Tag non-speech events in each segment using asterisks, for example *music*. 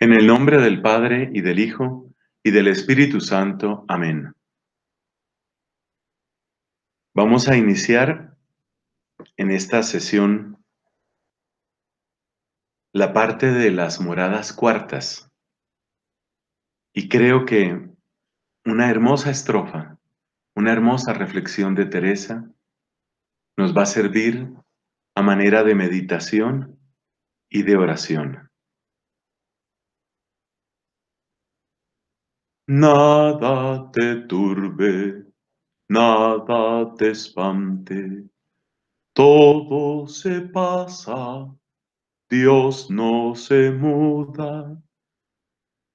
En el nombre del Padre y del Hijo y del Espíritu Santo. Amén. Vamos a iniciar en esta sesión la parte de las moradas cuartas. Y creo que una hermosa estrofa, una hermosa reflexión de Teresa nos va a servir a manera de meditación y de oración. Nada te turbe, nada te espante, todo se pasa, Dios no se muda.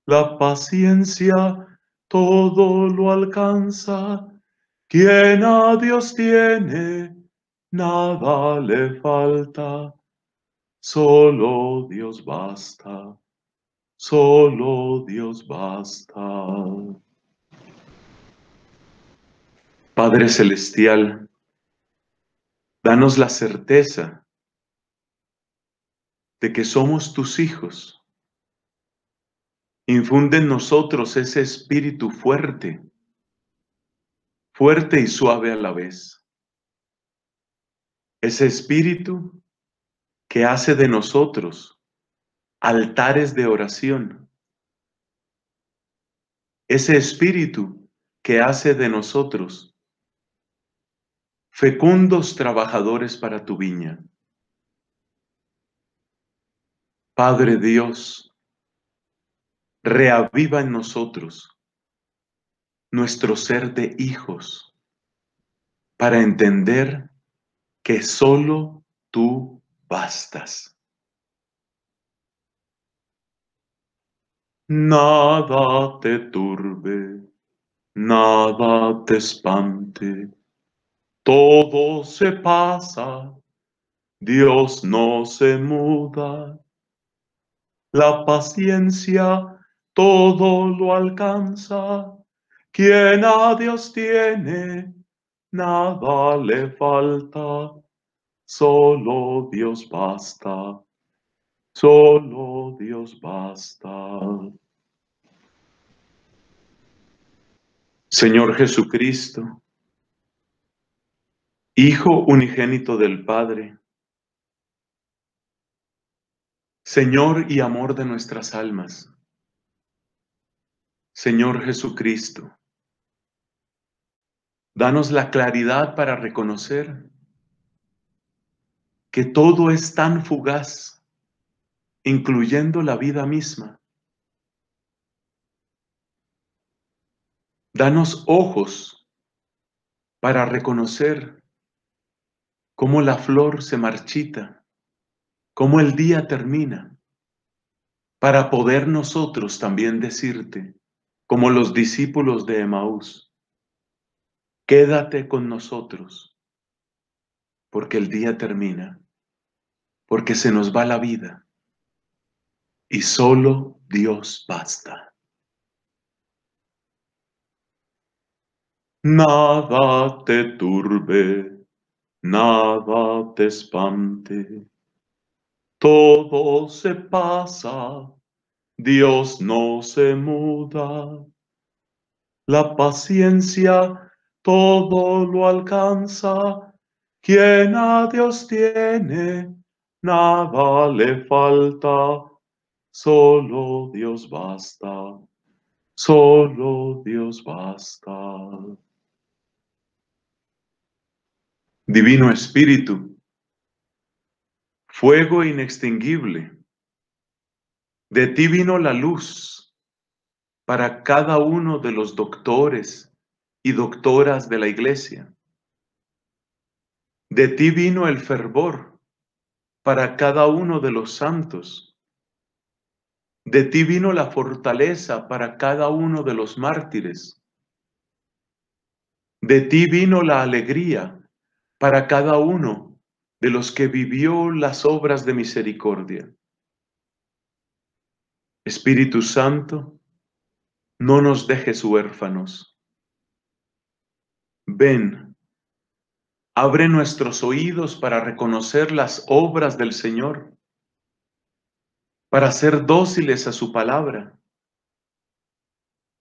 La paciencia todo lo alcanza, quien a Dios tiene, nada le falta, solo Dios basta solo Dios basta. Padre Celestial, danos la certeza de que somos tus hijos. Infunde en nosotros ese espíritu fuerte, fuerte y suave a la vez. Ese espíritu que hace de nosotros altares de oración. Ese espíritu que hace de nosotros fecundos trabajadores para tu viña. Padre Dios, reaviva en nosotros nuestro ser de hijos para entender que solo tú bastas. Nada te turbe, nada te espante, todo se pasa, Dios no se muda. La paciencia todo lo alcanza, quien a Dios tiene, nada le falta, solo Dios basta Solo Dios basta. Señor Jesucristo, Hijo unigénito del Padre, Señor y amor de nuestras almas, Señor Jesucristo, danos la claridad para reconocer que todo es tan fugaz incluyendo la vida misma. Danos ojos para reconocer cómo la flor se marchita, cómo el día termina, para poder nosotros también decirte, como los discípulos de Emaús, quédate con nosotros, porque el día termina, porque se nos va la vida y solo Dios basta. Nada te turbe, nada te espante, todo se pasa, Dios no se muda. La paciencia todo lo alcanza, quien a Dios tiene, nada le falta Solo Dios basta. Solo Dios basta. Divino Espíritu, fuego inextinguible, de ti vino la luz para cada uno de los doctores y doctoras de la iglesia. De ti vino el fervor para cada uno de los santos de ti vino la fortaleza para cada uno de los mártires. De ti vino la alegría para cada uno de los que vivió las obras de misericordia. Espíritu Santo, no nos dejes huérfanos. Ven, abre nuestros oídos para reconocer las obras del Señor para ser dóciles a su palabra,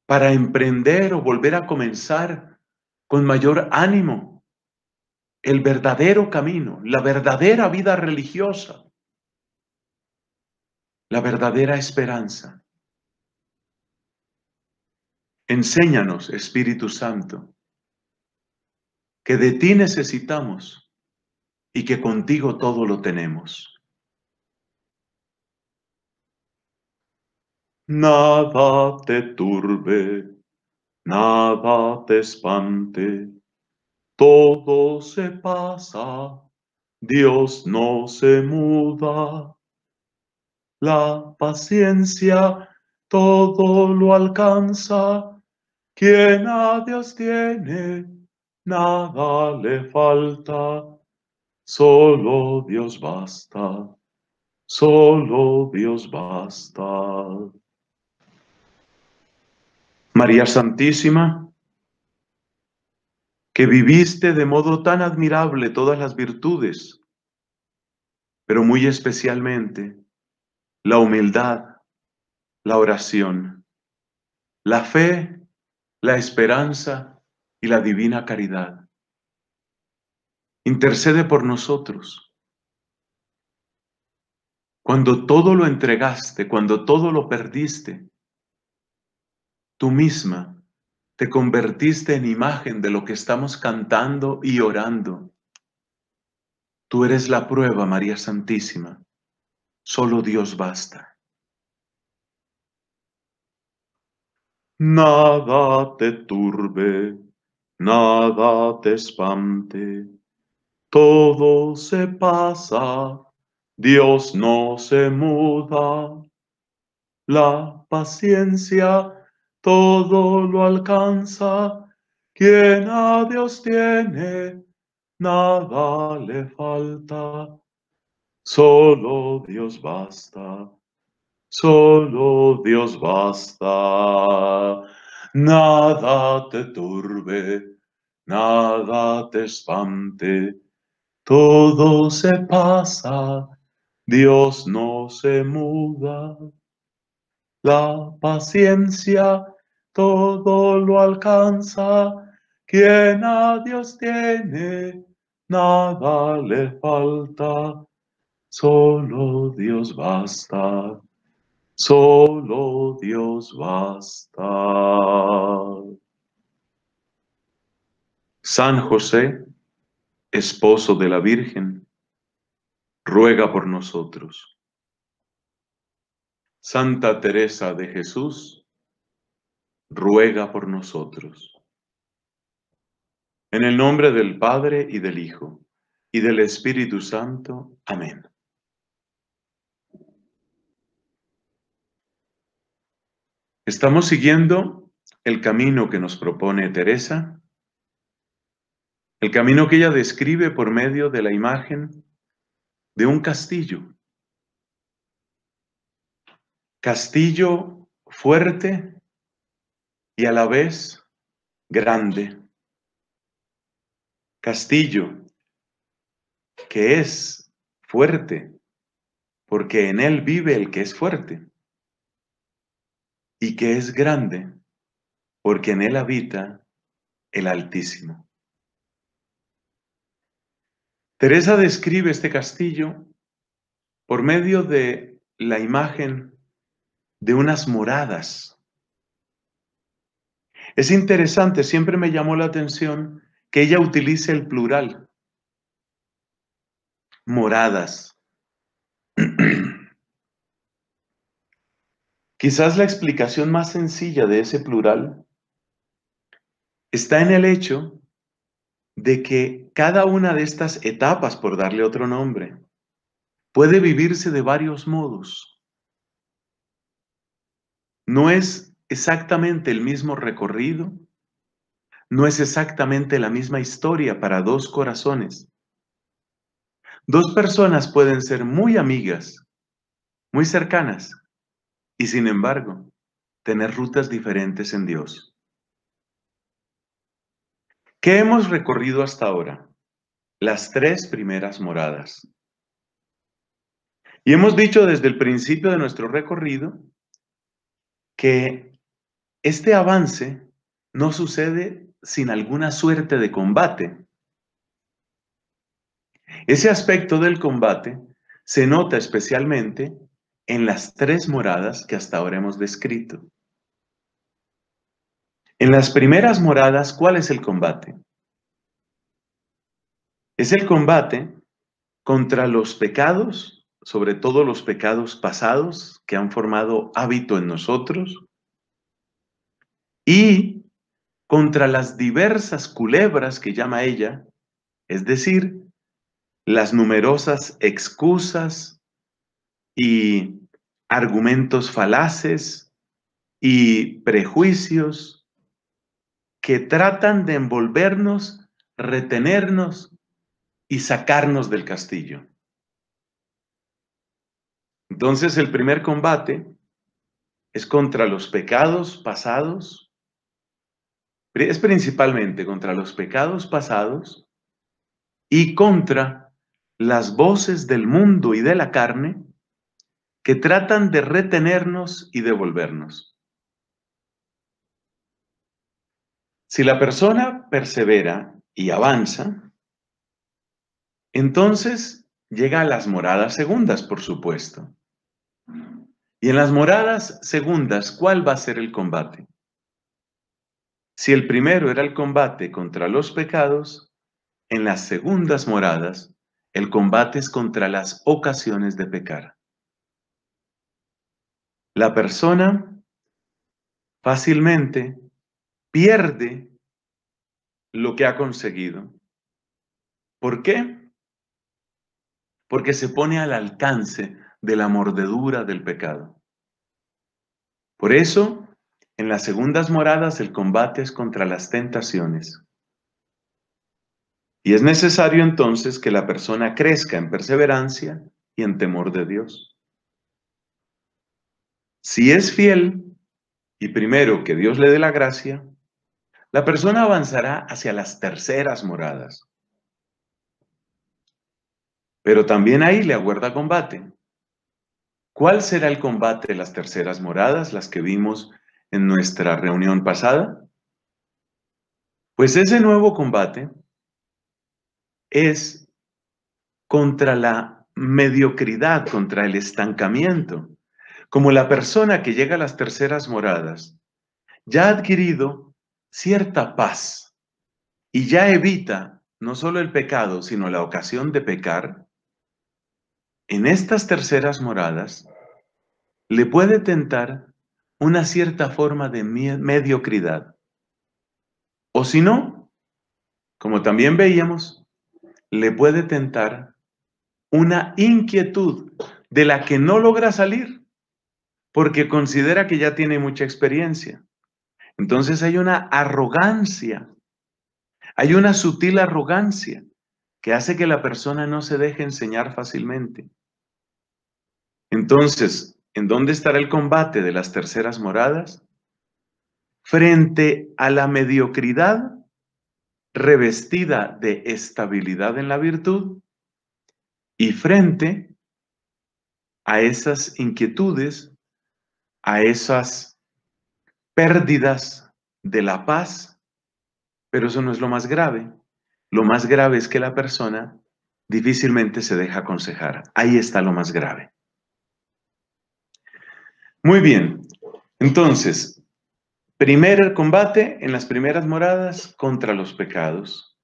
para emprender o volver a comenzar con mayor ánimo el verdadero camino, la verdadera vida religiosa, la verdadera esperanza. Enséñanos, Espíritu Santo, que de ti necesitamos y que contigo todo lo tenemos. Nada te turbe, nada te espante, todo se pasa, Dios no se muda. La paciencia todo lo alcanza, quien a Dios tiene, nada le falta, solo Dios basta, solo Dios basta. María Santísima, que viviste de modo tan admirable todas las virtudes, pero muy especialmente la humildad, la oración, la fe, la esperanza y la divina caridad. Intercede por nosotros. Cuando todo lo entregaste, cuando todo lo perdiste, tú misma te convertiste en imagen de lo que estamos cantando y orando. Tú eres la prueba, María Santísima. Solo Dios basta. Nada te turbe, nada te espante, todo se pasa, Dios no se muda. La paciencia todo lo alcanza. Quien a Dios tiene, nada le falta. Solo Dios basta. Solo Dios basta. Nada te turbe, nada te espante. Todo se pasa, Dios no se muda. La paciencia todo lo alcanza. Quien a Dios tiene, nada le falta. Solo Dios basta. Solo Dios basta. San José, esposo de la Virgen, ruega por nosotros. Santa Teresa de Jesús, ruega por nosotros. En el nombre del Padre y del Hijo y del Espíritu Santo. Amén. Estamos siguiendo el camino que nos propone Teresa, el camino que ella describe por medio de la imagen de un castillo. Castillo fuerte y a la vez grande. Castillo, que es fuerte, porque en él vive el que es fuerte, y que es grande, porque en él habita el Altísimo. Teresa describe este castillo por medio de la imagen de unas moradas es interesante, siempre me llamó la atención que ella utilice el plural. Moradas. *clears throat* Quizás la explicación más sencilla de ese plural está en el hecho de que cada una de estas etapas, por darle otro nombre, puede vivirse de varios modos. No es exactamente el mismo recorrido, no es exactamente la misma historia para dos corazones. Dos personas pueden ser muy amigas, muy cercanas, y sin embargo, tener rutas diferentes en Dios. ¿Qué hemos recorrido hasta ahora? Las tres primeras moradas. Y hemos dicho desde el principio de nuestro recorrido que este avance no sucede sin alguna suerte de combate. Ese aspecto del combate se nota especialmente en las tres moradas que hasta ahora hemos descrito. En las primeras moradas, ¿cuál es el combate? Es el combate contra los pecados, sobre todo los pecados pasados que han formado hábito en nosotros, y contra las diversas culebras que llama ella, es decir, las numerosas excusas y argumentos falaces y prejuicios que tratan de envolvernos, retenernos y sacarnos del castillo. Entonces el primer combate es contra los pecados pasados, es principalmente contra los pecados pasados y contra las voces del mundo y de la carne que tratan de retenernos y devolvernos. Si la persona persevera y avanza, entonces llega a las moradas segundas, por supuesto. Y en las moradas segundas, ¿cuál va a ser el combate? Si el primero era el combate contra los pecados, en las segundas moradas el combate es contra las ocasiones de pecar. La persona fácilmente pierde lo que ha conseguido. ¿Por qué? Porque se pone al alcance de la mordedura del pecado. Por eso, en las segundas moradas el combate es contra las tentaciones. Y es necesario entonces que la persona crezca en perseverancia y en temor de Dios. Si es fiel, y primero que Dios le dé la gracia, la persona avanzará hacia las terceras moradas. Pero también ahí le aguarda combate. ¿Cuál será el combate de las terceras moradas, las que vimos en nuestra reunión pasada? Pues ese nuevo combate es contra la mediocridad, contra el estancamiento, como la persona que llega a las terceras moradas ya ha adquirido cierta paz y ya evita no solo el pecado, sino la ocasión de pecar, en estas terceras moradas le puede tentar una cierta forma de mediocridad. O si no, como también veíamos, le puede tentar una inquietud de la que no logra salir porque considera que ya tiene mucha experiencia. Entonces hay una arrogancia, hay una sutil arrogancia que hace que la persona no se deje enseñar fácilmente. Entonces, ¿En dónde estará el combate de las terceras moradas? Frente a la mediocridad revestida de estabilidad en la virtud y frente a esas inquietudes, a esas pérdidas de la paz, pero eso no es lo más grave. Lo más grave es que la persona difícilmente se deja aconsejar. Ahí está lo más grave. Muy bien. Entonces, primer combate en las primeras moradas contra los pecados.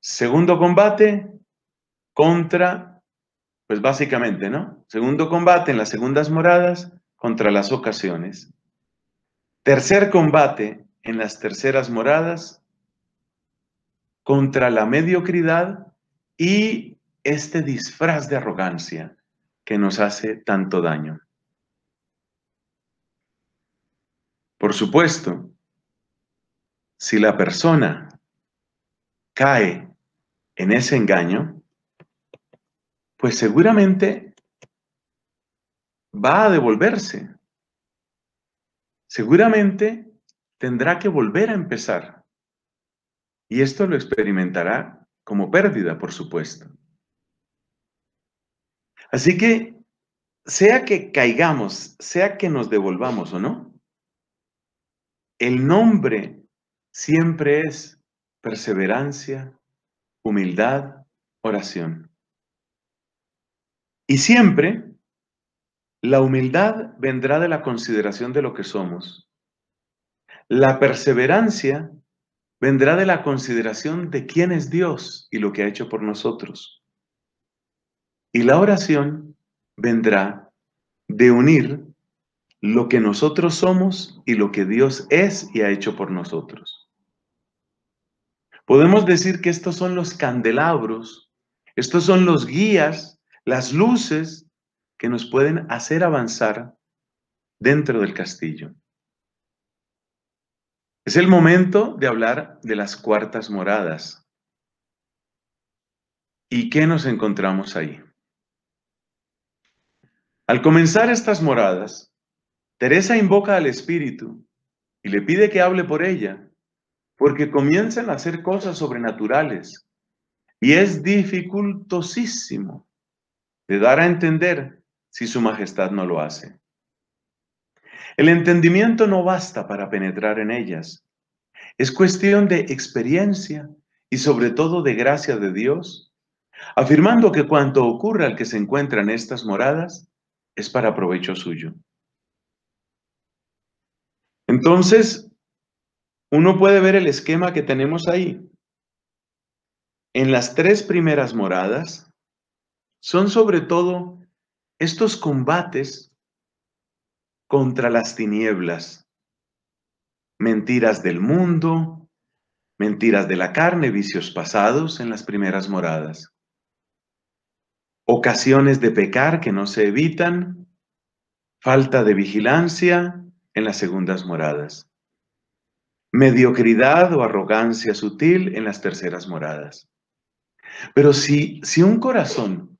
Segundo combate contra, pues básicamente, ¿no? Segundo combate en las segundas moradas contra las ocasiones. Tercer combate en las terceras moradas contra la mediocridad y este disfraz de arrogancia que nos hace tanto daño. Por supuesto, si la persona cae en ese engaño, pues seguramente va a devolverse. Seguramente tendrá que volver a empezar. Y esto lo experimentará como pérdida, por supuesto. Así que, sea que caigamos, sea que nos devolvamos o no, el nombre siempre es perseverancia, humildad, oración. Y siempre la humildad vendrá de la consideración de lo que somos. La perseverancia vendrá de la consideración de quién es Dios y lo que ha hecho por nosotros. Y la oración vendrá de unir lo que nosotros somos y lo que Dios es y ha hecho por nosotros. Podemos decir que estos son los candelabros, estos son los guías, las luces que nos pueden hacer avanzar dentro del castillo. Es el momento de hablar de las cuartas moradas. ¿Y qué nos encontramos ahí? Al comenzar estas moradas, Teresa invoca al Espíritu y le pide que hable por ella, porque comienzan a hacer cosas sobrenaturales y es dificultosísimo de dar a entender si su majestad no lo hace. El entendimiento no basta para penetrar en ellas. Es cuestión de experiencia y sobre todo de gracia de Dios, afirmando que cuanto ocurra al que se encuentra en estas moradas es para provecho suyo. Entonces, uno puede ver el esquema que tenemos ahí. En las tres primeras moradas son sobre todo estos combates contra las tinieblas, mentiras del mundo, mentiras de la carne, vicios pasados en las primeras moradas, ocasiones de pecar que no se evitan, falta de vigilancia, en las segundas moradas. Mediocridad o arrogancia sutil en las terceras moradas. Pero si, si un corazón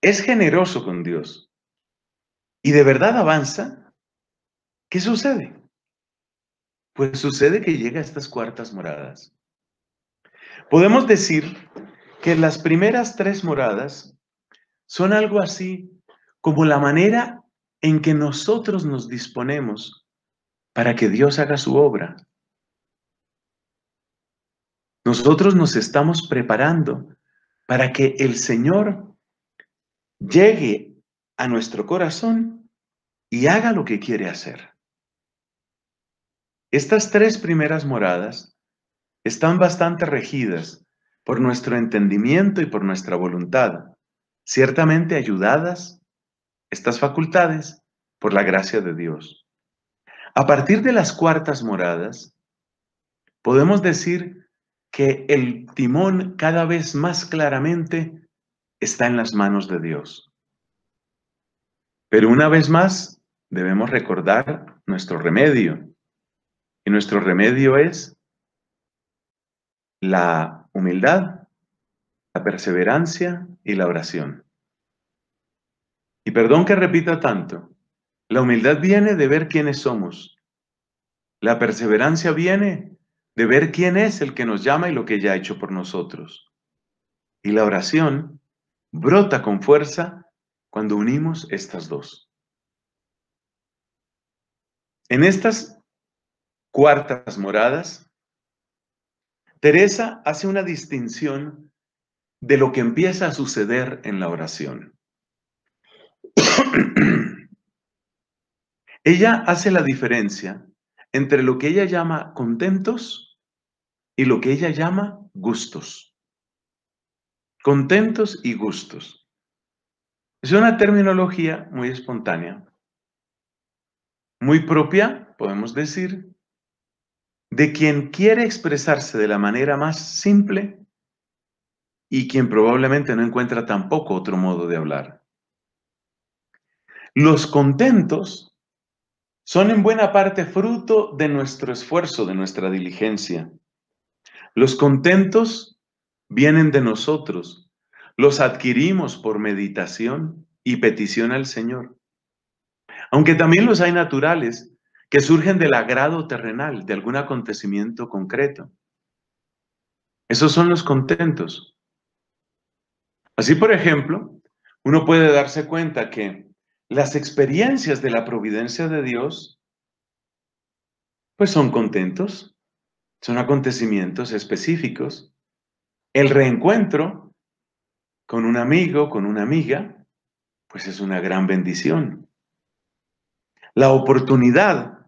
es generoso con Dios y de verdad avanza, ¿qué sucede? Pues sucede que llega a estas cuartas moradas. Podemos decir que las primeras tres moradas son algo así como la manera en que nosotros nos disponemos para que Dios haga su obra. Nosotros nos estamos preparando para que el Señor llegue a nuestro corazón y haga lo que quiere hacer. Estas tres primeras moradas están bastante regidas por nuestro entendimiento y por nuestra voluntad, ciertamente ayudadas estas facultades por la gracia de Dios. A partir de las cuartas moradas, podemos decir que el timón cada vez más claramente está en las manos de Dios. Pero una vez más, debemos recordar nuestro remedio. Y nuestro remedio es la humildad, la perseverancia y la oración. Y perdón que repita tanto, la humildad viene de ver quiénes somos. La perseverancia viene de ver quién es el que nos llama y lo que ya ha hecho por nosotros. Y la oración brota con fuerza cuando unimos estas dos. En estas cuartas moradas, Teresa hace una distinción de lo que empieza a suceder en la oración. *clears throat* Ella hace la diferencia entre lo que ella llama contentos y lo que ella llama gustos. Contentos y gustos. Es una terminología muy espontánea, muy propia, podemos decir, de quien quiere expresarse de la manera más simple y quien probablemente no encuentra tampoco otro modo de hablar. Los contentos son en buena parte fruto de nuestro esfuerzo, de nuestra diligencia. Los contentos vienen de nosotros, los adquirimos por meditación y petición al Señor. Aunque también los hay naturales, que surgen del agrado terrenal, de algún acontecimiento concreto. Esos son los contentos. Así, por ejemplo, uno puede darse cuenta que las experiencias de la providencia de Dios, pues son contentos, son acontecimientos específicos. El reencuentro con un amigo, con una amiga, pues es una gran bendición. La oportunidad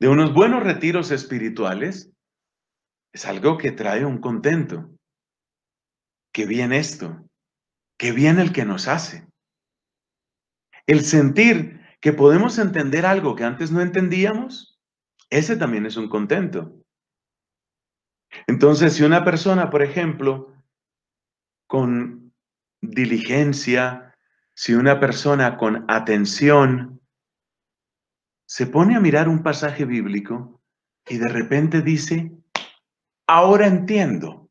de unos buenos retiros espirituales es algo que trae un contento. Qué bien esto, qué bien el que nos hace. El sentir que podemos entender algo que antes no entendíamos, ese también es un contento. Entonces, si una persona, por ejemplo, con diligencia, si una persona con atención se pone a mirar un pasaje bíblico y de repente dice, ahora entiendo.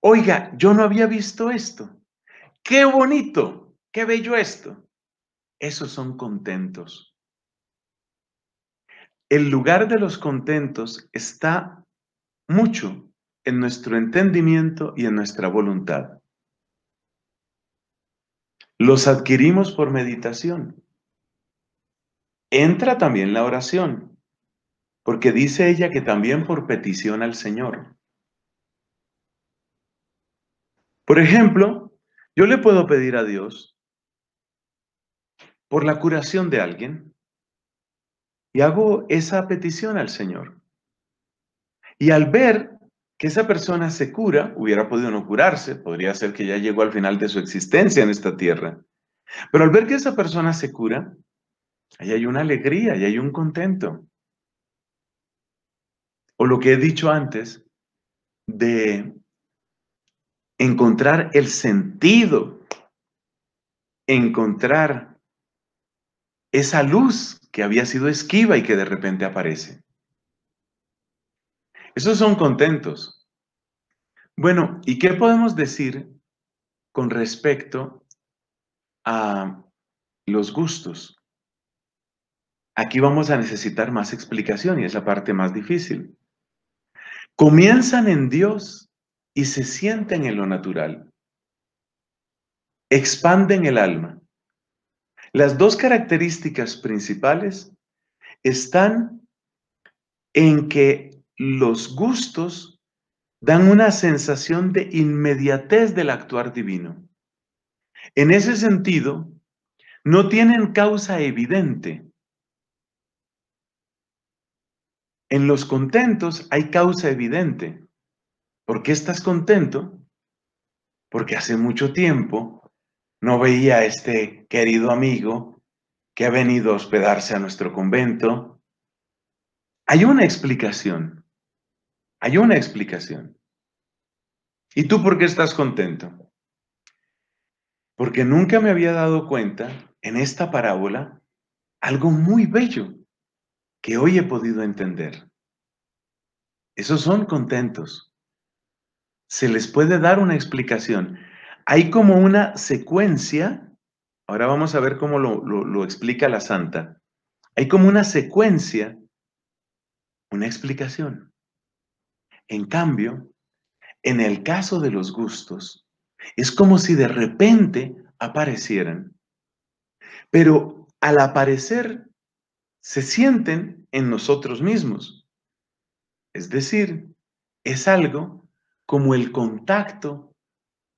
Oiga, yo no había visto esto. Qué bonito, qué bello esto. Esos son contentos. El lugar de los contentos está mucho en nuestro entendimiento y en nuestra voluntad. Los adquirimos por meditación. Entra también la oración, porque dice ella que también por petición al Señor. Por ejemplo, yo le puedo pedir a Dios por la curación de alguien y hago esa petición al Señor. Y al ver que esa persona se cura, hubiera podido no curarse, podría ser que ya llegó al final de su existencia en esta tierra, pero al ver que esa persona se cura, ahí hay una alegría, ahí hay un contento. O lo que he dicho antes, de encontrar el sentido, encontrar esa luz que había sido esquiva y que de repente aparece. Esos son contentos. Bueno, ¿y qué podemos decir con respecto a los gustos? Aquí vamos a necesitar más explicación y es la parte más difícil. Comienzan en Dios y se sienten en lo natural. Expanden el alma. Las dos características principales están en que los gustos dan una sensación de inmediatez del actuar divino. En ese sentido, no tienen causa evidente. En los contentos hay causa evidente. ¿Por qué estás contento? Porque hace mucho tiempo no veía a este querido amigo que ha venido a hospedarse a nuestro convento. Hay una explicación. Hay una explicación. ¿Y tú por qué estás contento? Porque nunca me había dado cuenta en esta parábola algo muy bello que hoy he podido entender. Esos son contentos. Se les puede dar una explicación. Hay como una secuencia, ahora vamos a ver cómo lo, explica la santa, hay como una secuencia, una explicación. En cambio, en el caso de los gustos, es como si de repente aparecieran. Pero al aparecer, se sienten en nosotros mismos. Es decir, es algo como el contacto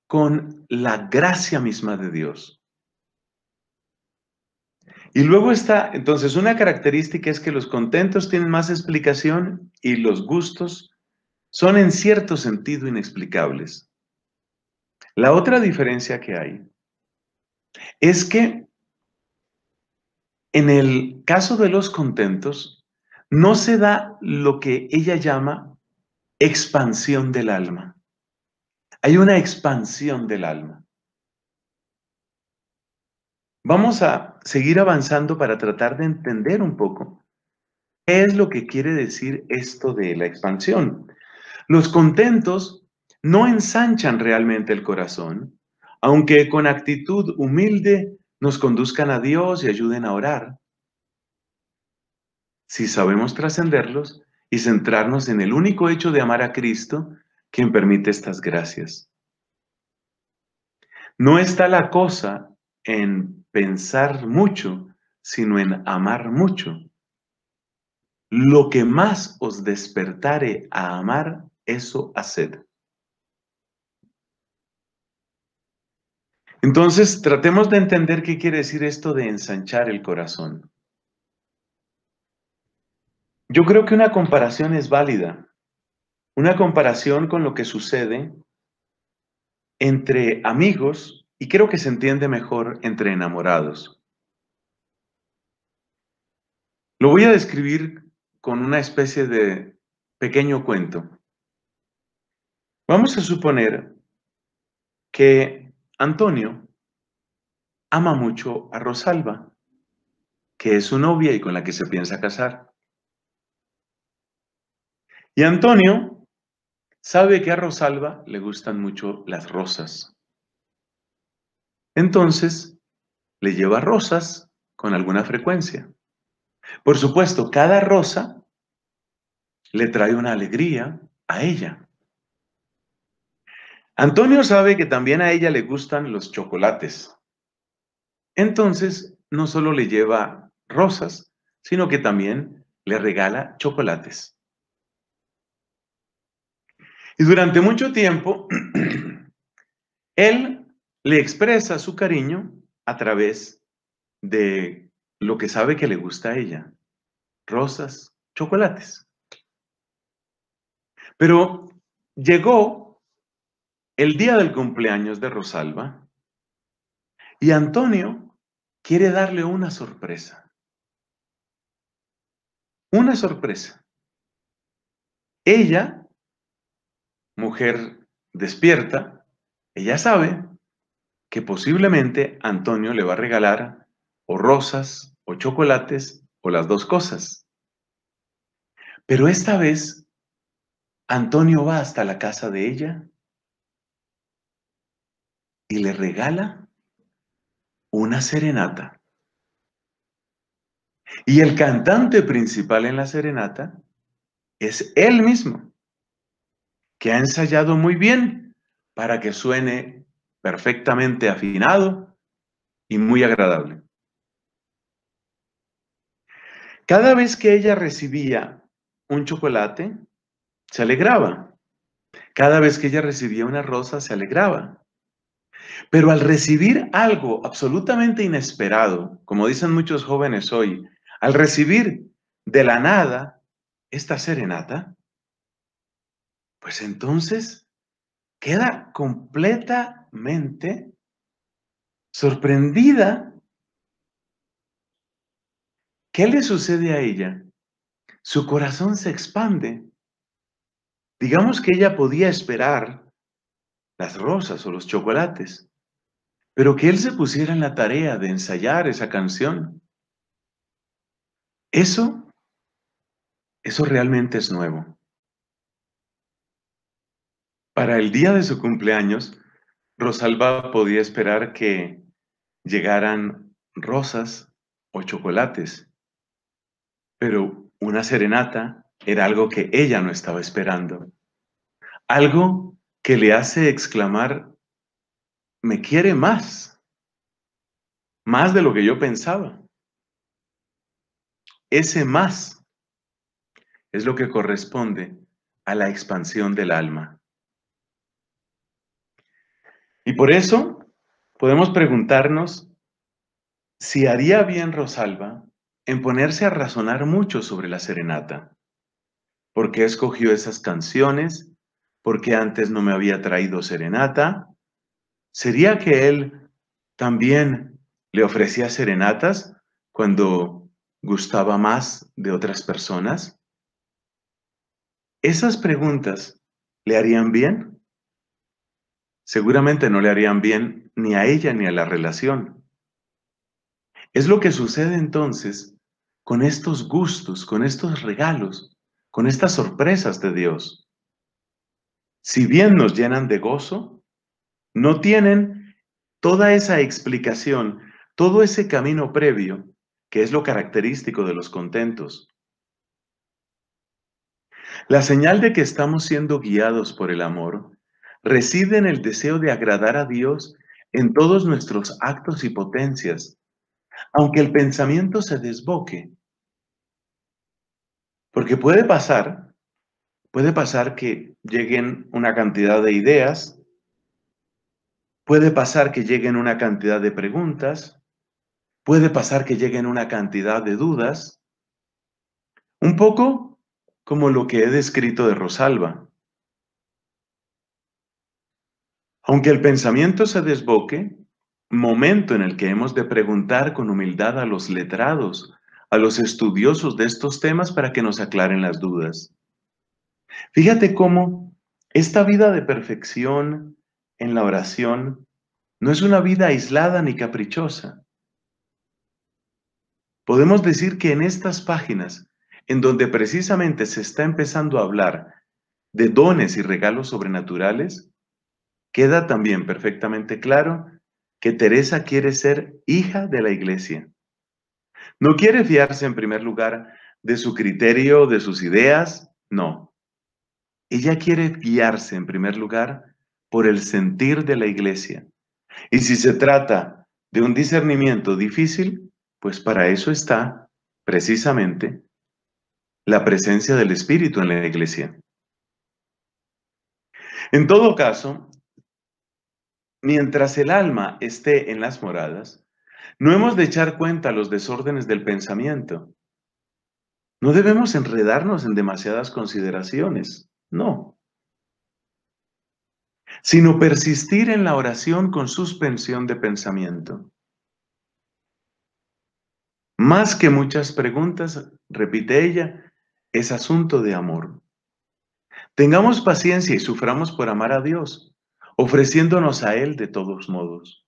con la gracia misma de Dios. Y luego está, entonces, una característica es que los contentos tienen más explicación y los gustos son en cierto sentido inexplicables. La otra diferencia que hay es que en el caso de los contentos no se da lo que ella llama expansión del alma. Hay una expansión del alma. Vamos a seguir avanzando para tratar de entender un poco qué es lo que quiere decir esto de la expansión. Los contentos no ensanchan realmente el corazón, aunque con actitud humilde nos conduzcan a Dios y ayuden a orar. Si sabemos trascenderlos y centrarnos en el único hecho de amar a Cristo quien permite estas gracias. No está la cosa en pensar mucho, sino en amar mucho. Lo que más os despertare a amar, eso haced. Entonces, tratemos de entender qué quiere decir esto de ensanchar el corazón. Yo creo que una comparación es válida una comparación con lo que sucede entre amigos y creo que se entiende mejor entre enamorados. Lo voy a describir con una especie de pequeño cuento. Vamos a suponer que Antonio ama mucho a Rosalba, que es su novia y con la que se piensa casar. Y Antonio sabe que a Rosalba le gustan mucho las rosas. Entonces, le lleva rosas con alguna frecuencia. Por supuesto, cada rosa le trae una alegría a ella. Antonio sabe que también a ella le gustan los chocolates. Entonces, no solo le lleva rosas, sino que también le regala chocolates. Y durante mucho tiempo, *clears throat* él le expresa su cariño a través de lo que sabe que le gusta a ella, rosas, chocolates. Pero llegó el día del cumpleaños de Rosalba y Antonio quiere darle una sorpresa. Una sorpresa. Ella mujer despierta, ella sabe que posiblemente Antonio le va a regalar o rosas o chocolates o las dos cosas. Pero esta vez, Antonio va hasta la casa de ella y le regala una serenata. Y el cantante principal en la serenata es él mismo que ha ensayado muy bien para que suene perfectamente afinado y muy agradable. Cada vez que ella recibía un chocolate, se alegraba. Cada vez que ella recibía una rosa, se alegraba. Pero al recibir algo absolutamente inesperado, como dicen muchos jóvenes hoy, al recibir de la nada esta serenata, pues entonces queda completamente sorprendida. ¿Qué le sucede a ella? Su corazón se expande. Digamos que ella podía esperar las rosas o los chocolates, pero que él se pusiera en la tarea de ensayar esa canción. Eso, eso realmente es nuevo. Para el día de su cumpleaños, Rosalba podía esperar que llegaran rosas o chocolates, pero una serenata era algo que ella no estaba esperando. Algo que le hace exclamar, me quiere más, más de lo que yo pensaba. Ese más es lo que corresponde a la expansión del alma. Y por eso podemos preguntarnos si haría bien Rosalba en ponerse a razonar mucho sobre la serenata. ¿Por qué escogió esas canciones? ¿Por qué antes no me había traído serenata? ¿Sería que él también le ofrecía serenatas cuando gustaba más de otras personas? ¿Esas preguntas le harían bien? seguramente no le harían bien ni a ella ni a la relación. Es lo que sucede entonces con estos gustos, con estos regalos, con estas sorpresas de Dios. Si bien nos llenan de gozo, no tienen toda esa explicación, todo ese camino previo que es lo característico de los contentos. La señal de que estamos siendo guiados por el amor reside en el deseo de agradar a Dios en todos nuestros actos y potencias, aunque el pensamiento se desboque. Porque puede pasar, puede pasar que lleguen una cantidad de ideas, puede pasar que lleguen una cantidad de preguntas, puede pasar que lleguen una cantidad de dudas, un poco como lo que he descrito de Rosalba. Aunque el pensamiento se desboque, momento en el que hemos de preguntar con humildad a los letrados, a los estudiosos de estos temas para que nos aclaren las dudas. Fíjate cómo esta vida de perfección en la oración no es una vida aislada ni caprichosa. Podemos decir que en estas páginas, en donde precisamente se está empezando a hablar de dones y regalos sobrenaturales, Queda también perfectamente claro que Teresa quiere ser hija de la iglesia. No quiere fiarse en primer lugar de su criterio, de sus ideas, no. Ella quiere guiarse en primer lugar por el sentir de la iglesia. Y si se trata de un discernimiento difícil, pues para eso está precisamente la presencia del Espíritu en la iglesia. En todo caso, Mientras el alma esté en las moradas, no hemos de echar cuenta los desórdenes del pensamiento. No debemos enredarnos en demasiadas consideraciones, no. Sino persistir en la oración con suspensión de pensamiento. Más que muchas preguntas, repite ella, es asunto de amor. Tengamos paciencia y suframos por amar a Dios, ofreciéndonos a Él de todos modos.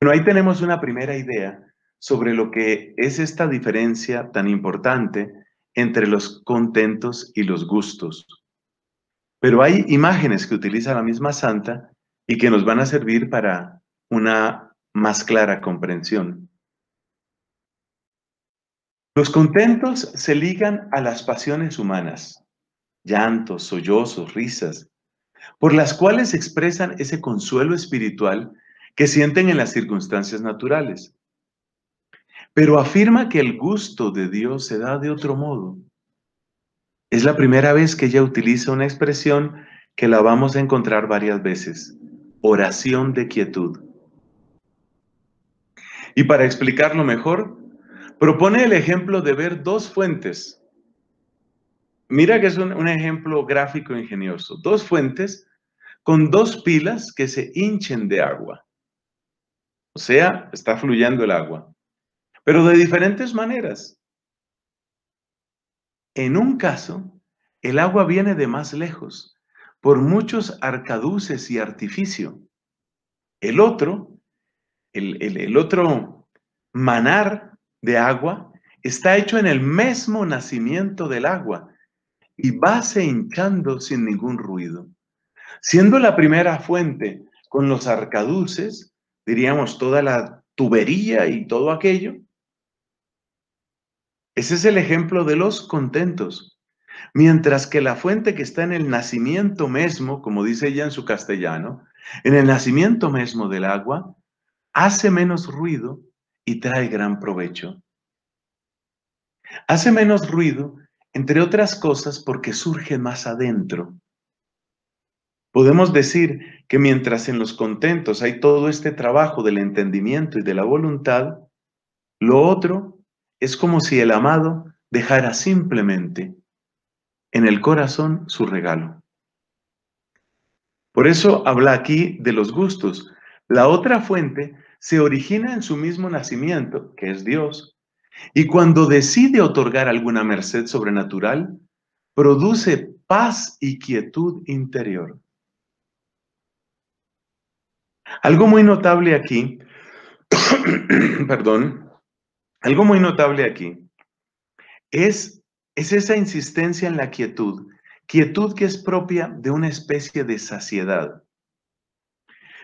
Bueno, ahí tenemos una primera idea sobre lo que es esta diferencia tan importante entre los contentos y los gustos. Pero hay imágenes que utiliza la misma santa y que nos van a servir para una más clara comprensión. Los contentos se ligan a las pasiones humanas, llantos, sollozos, risas, por las cuales expresan ese consuelo espiritual que sienten en las circunstancias naturales. Pero afirma que el gusto de Dios se da de otro modo. Es la primera vez que ella utiliza una expresión que la vamos a encontrar varias veces, oración de quietud. Y para explicarlo mejor, propone el ejemplo de ver dos fuentes Mira que es un, ejemplo gráfico ingenioso. Dos fuentes con dos pilas que se hinchen de agua. O sea, está fluyendo el agua, pero de diferentes maneras. En un caso, el agua viene de más lejos, por muchos arcaduces y artificio. El otro, el, el otro manar de agua, está hecho en el mismo nacimiento del agua, y se hinchando sin ningún ruido. Siendo la primera fuente con los arcaduces, diríamos toda la tubería y todo aquello, ese es el ejemplo de los contentos. Mientras que la fuente que está en el nacimiento mismo, como dice ella en su castellano, en el nacimiento mismo del agua, hace menos ruido y trae gran provecho. Hace menos ruido entre otras cosas porque surge más adentro. Podemos decir que mientras en los contentos hay todo este trabajo del entendimiento y de la voluntad, lo otro es como si el amado dejara simplemente en el corazón su regalo. Por eso habla aquí de los gustos. La otra fuente se origina en su mismo nacimiento, que es Dios, y cuando decide otorgar alguna merced sobrenatural, produce paz y quietud interior. Algo muy notable aquí, *coughs* perdón, algo muy notable aquí es, es esa insistencia en la quietud, quietud que es propia de una especie de saciedad.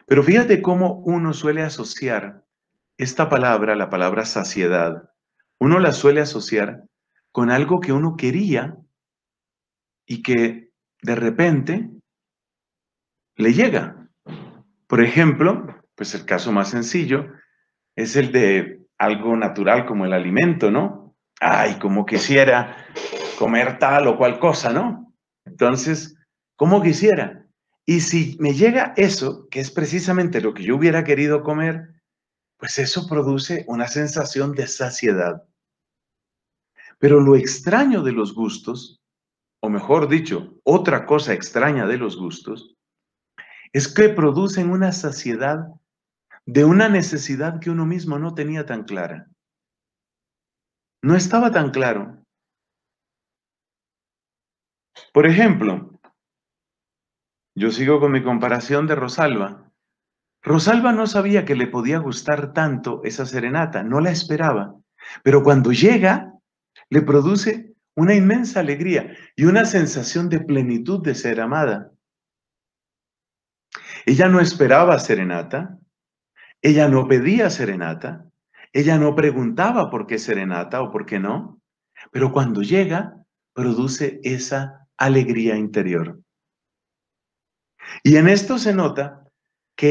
Pero fíjate cómo uno suele asociar esta palabra, la palabra saciedad, uno la suele asociar con algo que uno quería y que de repente le llega. Por ejemplo, pues el caso más sencillo es el de algo natural como el alimento, ¿no? Ay, como quisiera comer tal o cual cosa, ¿no? Entonces, ¿cómo quisiera. Y si me llega eso, que es precisamente lo que yo hubiera querido comer, pues eso produce una sensación de saciedad. Pero lo extraño de los gustos, o mejor dicho, otra cosa extraña de los gustos, es que producen una saciedad de una necesidad que uno mismo no tenía tan clara. No estaba tan claro. Por ejemplo, yo sigo con mi comparación de Rosalba. Rosalba no sabía que le podía gustar tanto esa serenata, no la esperaba, pero cuando llega, le produce una inmensa alegría y una sensación de plenitud de ser amada. Ella no esperaba serenata, ella no pedía serenata, ella no preguntaba por qué serenata o por qué no, pero cuando llega, produce esa alegría interior. Y en esto se nota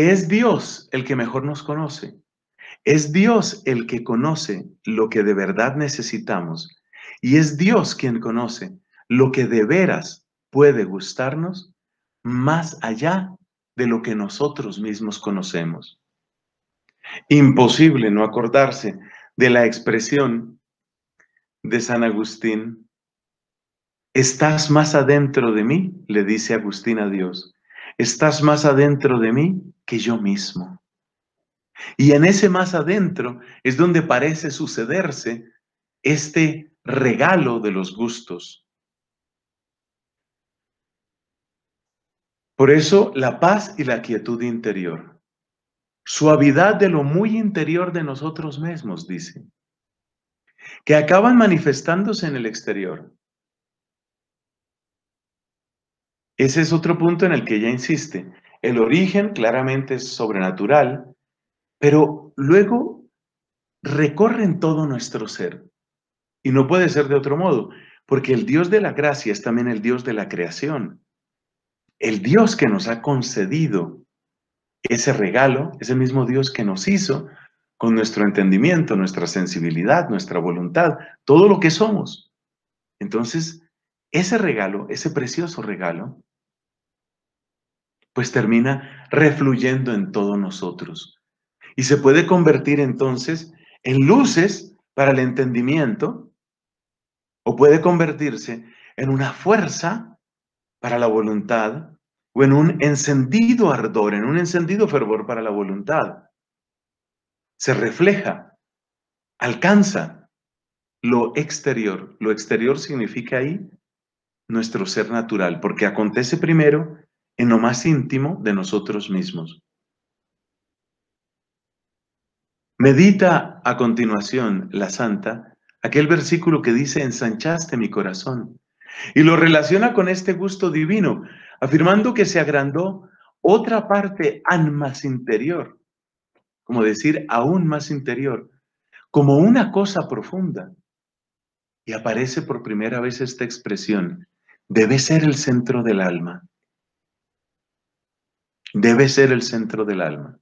es Dios el que mejor nos conoce. Es Dios el que conoce lo que de verdad necesitamos y es Dios quien conoce lo que de veras puede gustarnos más allá de lo que nosotros mismos conocemos. Imposible no acordarse de la expresión de San Agustín. Estás más adentro de mí, le dice Agustín a Dios. Estás más adentro de mí que yo mismo. Y en ese más adentro es donde parece sucederse este regalo de los gustos. Por eso la paz y la quietud interior. Suavidad de lo muy interior de nosotros mismos, dice, que acaban manifestándose en el exterior. Ese es otro punto en el que ella insiste. El origen claramente es sobrenatural, pero luego recorren todo nuestro ser. Y no puede ser de otro modo, porque el Dios de la gracia es también el Dios de la creación. El Dios que nos ha concedido ese regalo, ese mismo Dios que nos hizo con nuestro entendimiento, nuestra sensibilidad, nuestra voluntad, todo lo que somos. Entonces, ese regalo, ese precioso regalo, pues termina refluyendo en todos nosotros. Y se puede convertir entonces en luces para el entendimiento o puede convertirse en una fuerza para la voluntad o en un encendido ardor, en un encendido fervor para la voluntad. Se refleja, alcanza lo exterior. Lo exterior significa ahí nuestro ser natural, porque acontece primero en lo más íntimo de nosotros mismos. Medita a continuación la santa aquel versículo que dice, ensanchaste mi corazón, y lo relaciona con este gusto divino, afirmando que se agrandó otra parte aún más interior, como decir, aún más interior, como una cosa profunda. Y aparece por primera vez esta expresión, debe ser el centro del alma debe ser el centro del alma.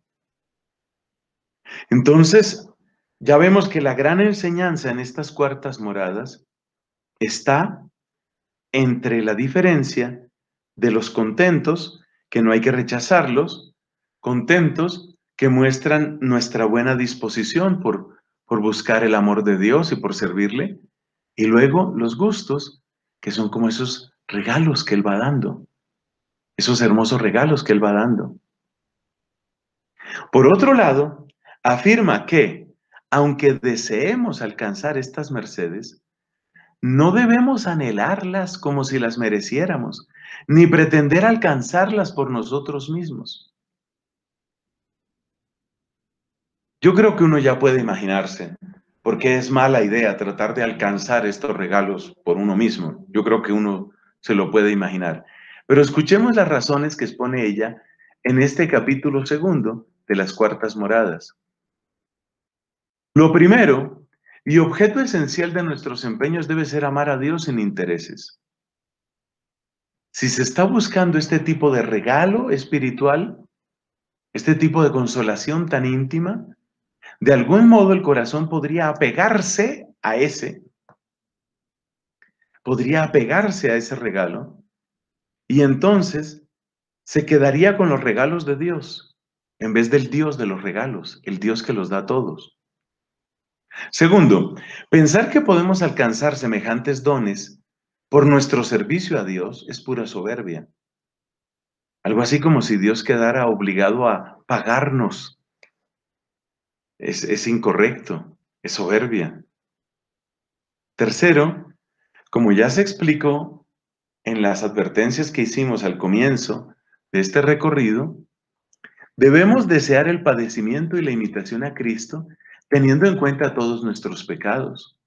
Entonces, ya vemos que la gran enseñanza en estas cuartas moradas está entre la diferencia de los contentos, que no hay que rechazarlos, contentos que muestran nuestra buena disposición por, por buscar el amor de Dios y por servirle, y luego los gustos, que son como esos regalos que Él va dando, esos hermosos regalos que Él va dando. Por otro lado, afirma que, aunque deseemos alcanzar estas mercedes, no debemos anhelarlas como si las mereciéramos, ni pretender alcanzarlas por nosotros mismos. Yo creo que uno ya puede imaginarse por qué es mala idea tratar de alcanzar estos regalos por uno mismo. Yo creo que uno se lo puede imaginar. Pero escuchemos las razones que expone ella en este capítulo segundo de las cuartas moradas. Lo primero y objeto esencial de nuestros empeños debe ser amar a Dios sin intereses. Si se está buscando este tipo de regalo espiritual, este tipo de consolación tan íntima, de algún modo el corazón podría apegarse a ese, podría apegarse a ese regalo y entonces se quedaría con los regalos de Dios, en vez del Dios de los regalos, el Dios que los da a todos. Segundo, pensar que podemos alcanzar semejantes dones por nuestro servicio a Dios es pura soberbia. Algo así como si Dios quedara obligado a pagarnos. Es, es, incorrecto, es soberbia. Tercero, como ya se explicó, en las advertencias que hicimos al comienzo de este recorrido, debemos desear el padecimiento y la imitación a Cristo teniendo en cuenta todos nuestros pecados.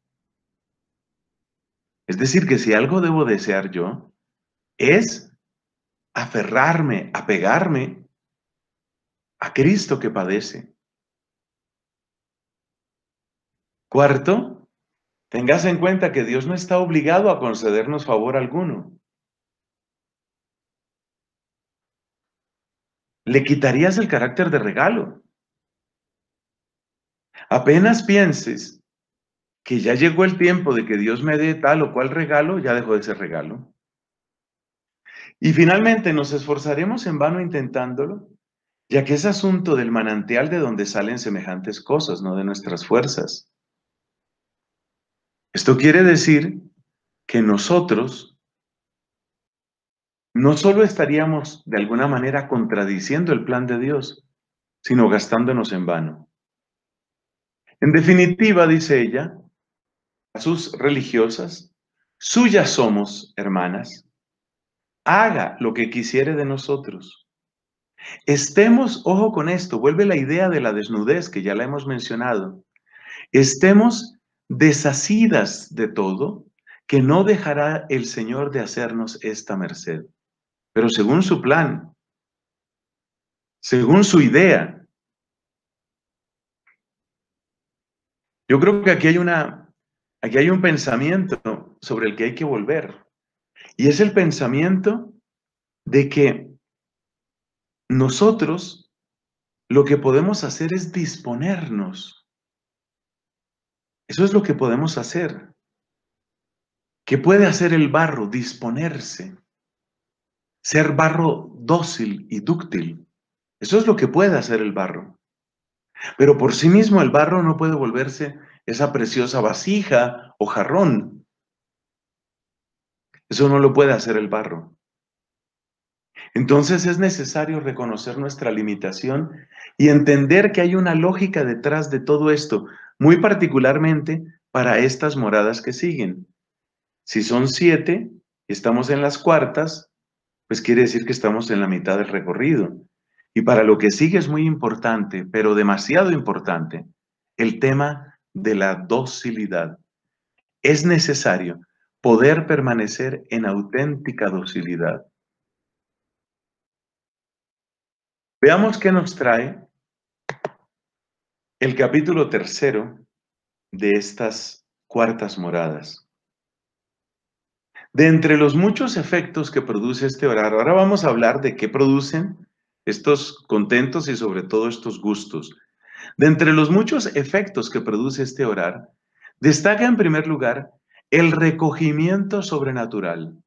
Es decir, que si algo debo desear yo, es aferrarme, apegarme a Cristo que padece. Cuarto, tengas en cuenta que Dios no está obligado a concedernos favor alguno. le quitarías el carácter de regalo. Apenas pienses que ya llegó el tiempo de que Dios me dé tal o cual regalo, ya dejó de ser regalo. Y finalmente nos esforzaremos en vano intentándolo, ya que es asunto del manantial de donde salen semejantes cosas, no de nuestras fuerzas. Esto quiere decir que nosotros no solo estaríamos de alguna manera contradiciendo el plan de Dios, sino gastándonos en vano. En definitiva, dice ella, a sus religiosas, suyas somos, hermanas, haga lo que quisiere de nosotros. Estemos, ojo con esto, vuelve la idea de la desnudez que ya la hemos mencionado, estemos desasidas de todo, que no dejará el Señor de hacernos esta merced pero según su plan, según su idea. Yo creo que aquí hay, una, hay un pensamiento sobre el que hay que volver. Y es el pensamiento de que nosotros lo que podemos hacer es disponernos. Eso es lo que podemos hacer. ¿Qué puede hacer el barro? Disponerse ser barro dócil y dúctil. Eso es lo que puede hacer el barro. Pero por sí mismo el barro no puede volverse esa preciosa vasija o jarrón. Eso no lo puede hacer el barro. Entonces es necesario reconocer nuestra limitación y entender que hay una lógica detrás de todo esto, muy particularmente para estas moradas que siguen. Si son siete, estamos en las cuartas, pues quiere decir que estamos en la mitad del recorrido. Y para lo que sigue es muy importante, pero demasiado importante, el tema de la docilidad. Es necesario poder permanecer en auténtica docilidad. Veamos qué nos trae el capítulo tercero de estas cuartas moradas. De entre los muchos efectos que produce este orar, ahora vamos a hablar de qué producen estos contentos y sobre todo estos gustos. De entre los muchos efectos que produce este orar, destaca en primer lugar el recogimiento sobrenatural,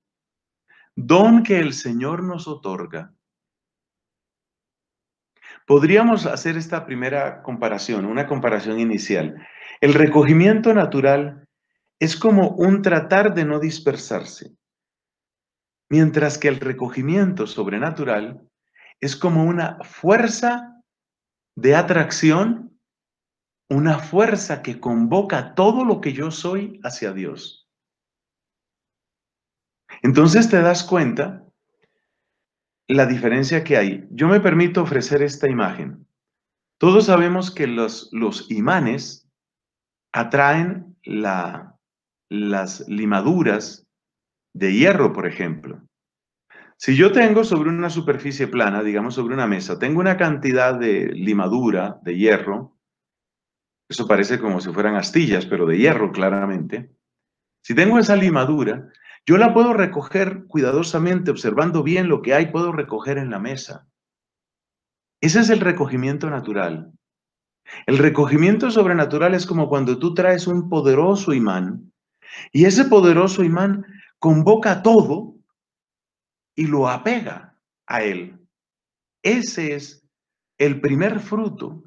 don que el Señor nos otorga. Podríamos hacer esta primera comparación, una comparación inicial. El recogimiento natural es como un tratar de no dispersarse, mientras que el recogimiento sobrenatural es como una fuerza de atracción, una fuerza que convoca todo lo que yo soy hacia Dios. Entonces te das cuenta la diferencia que hay. Yo me permito ofrecer esta imagen. Todos sabemos que los, imanes atraen la, las limaduras de hierro, por ejemplo. Si yo tengo sobre una superficie plana, digamos sobre una mesa, tengo una cantidad de limadura de hierro, eso parece como si fueran astillas, pero de hierro claramente. Si tengo esa limadura, yo la puedo recoger cuidadosamente, observando bien lo que hay, puedo recoger en la mesa. Ese es el recogimiento natural. El recogimiento sobrenatural es como cuando tú traes un poderoso imán y ese poderoso imán convoca todo y lo apega a él. Ese es el primer fruto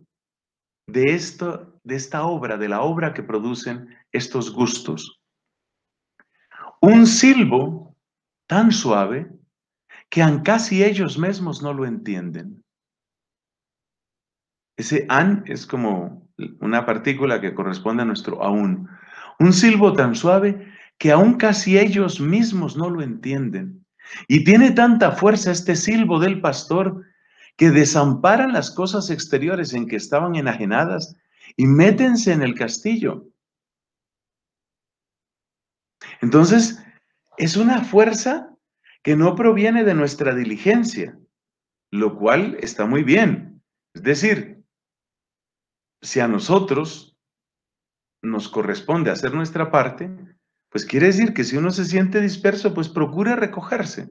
de, esta obra, de la obra que producen estos gustos. Un silbo tan suave que casi ellos mismos no lo entienden. Ese an es como una partícula que corresponde a nuestro aún un silbo tan suave que aún casi ellos mismos no lo entienden. Y tiene tanta fuerza este silbo del pastor que desamparan las cosas exteriores en que estaban enajenadas y métense en el castillo. Entonces, es una fuerza que no proviene de nuestra diligencia, lo cual está muy bien. Es decir, si a nosotros nos corresponde hacer nuestra parte, pues quiere decir que si uno se siente disperso, pues procure recogerse.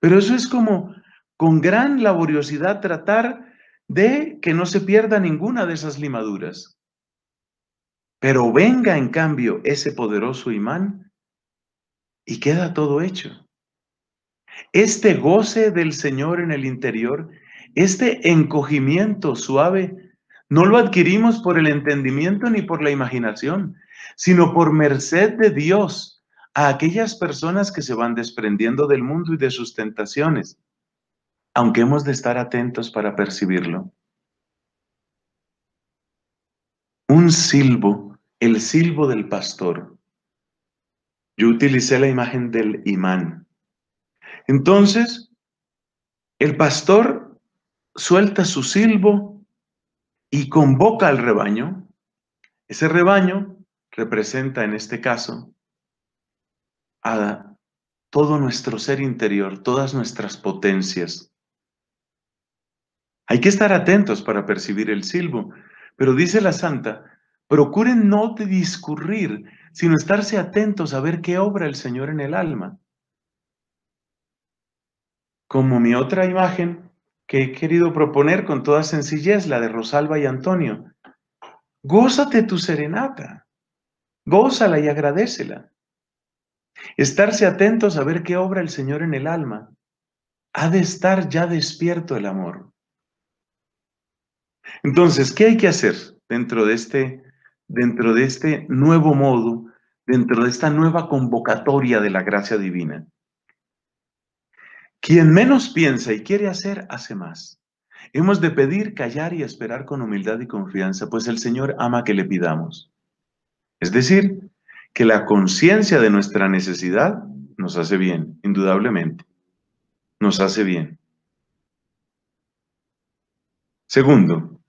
Pero eso es como con gran laboriosidad tratar de que no se pierda ninguna de esas limaduras. Pero venga en cambio ese poderoso imán y queda todo hecho. Este goce del Señor en el interior, este encogimiento suave, no lo adquirimos por el entendimiento ni por la imaginación, sino por merced de Dios a aquellas personas que se van desprendiendo del mundo y de sus tentaciones, aunque hemos de estar atentos para percibirlo. Un silbo, el silbo del pastor. Yo utilicé la imagen del imán. Entonces, el pastor suelta su silbo y convoca al rebaño, ese rebaño representa en este caso a todo nuestro ser interior, todas nuestras potencias. Hay que estar atentos para percibir el silbo, pero dice la santa, procuren no discurrir, sino estarse atentos a ver qué obra el Señor en el alma. Como mi otra imagen, que he querido proponer con toda sencillez, la de Rosalba y Antonio. Gózate tu serenata, gózala y agradecela. Estarse atentos a ver qué obra el Señor en el alma. Ha de estar ya despierto el amor. Entonces, ¿qué hay que hacer dentro de este, dentro de este nuevo modo, dentro de esta nueva convocatoria de la gracia divina? Quien menos piensa y quiere hacer, hace más. Hemos de pedir, callar y esperar con humildad y confianza, pues el Señor ama que le pidamos. Es decir, que la conciencia de nuestra necesidad nos hace bien, indudablemente. Nos hace bien. Segundo,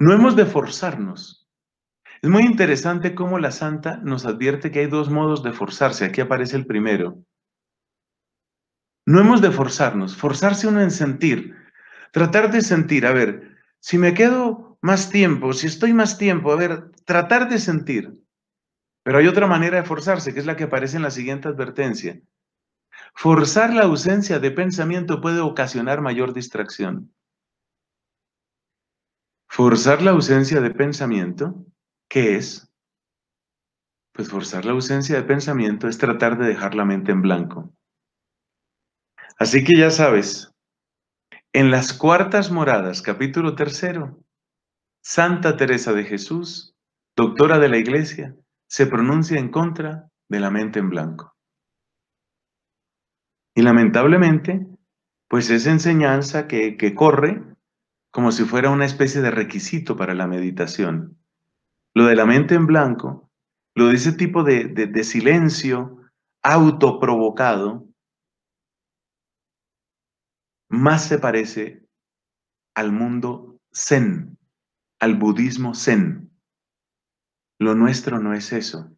no hemos de forzarnos. Es muy interesante cómo la santa nos advierte que hay dos modos de forzarse. Aquí aparece el primero, no hemos de forzarnos, forzarse uno en sentir, tratar de sentir, a ver, si me quedo más tiempo, si estoy más tiempo, a ver, tratar de sentir. Pero hay otra manera de forzarse, que es la que aparece en la siguiente advertencia. Forzar la ausencia de pensamiento puede ocasionar mayor distracción. Forzar la ausencia de pensamiento, ¿qué es? Pues forzar la ausencia de pensamiento es tratar de dejar la mente en blanco. Así que ya sabes, en las cuartas moradas, capítulo tercero, Santa Teresa de Jesús, doctora de la Iglesia, se pronuncia en contra de la mente en blanco. Y lamentablemente, pues esa enseñanza que, corre como si fuera una especie de requisito para la meditación. Lo de la mente en blanco, lo de ese tipo de, de silencio autoprovocado, más se parece al mundo zen, al budismo zen. Lo nuestro no es eso.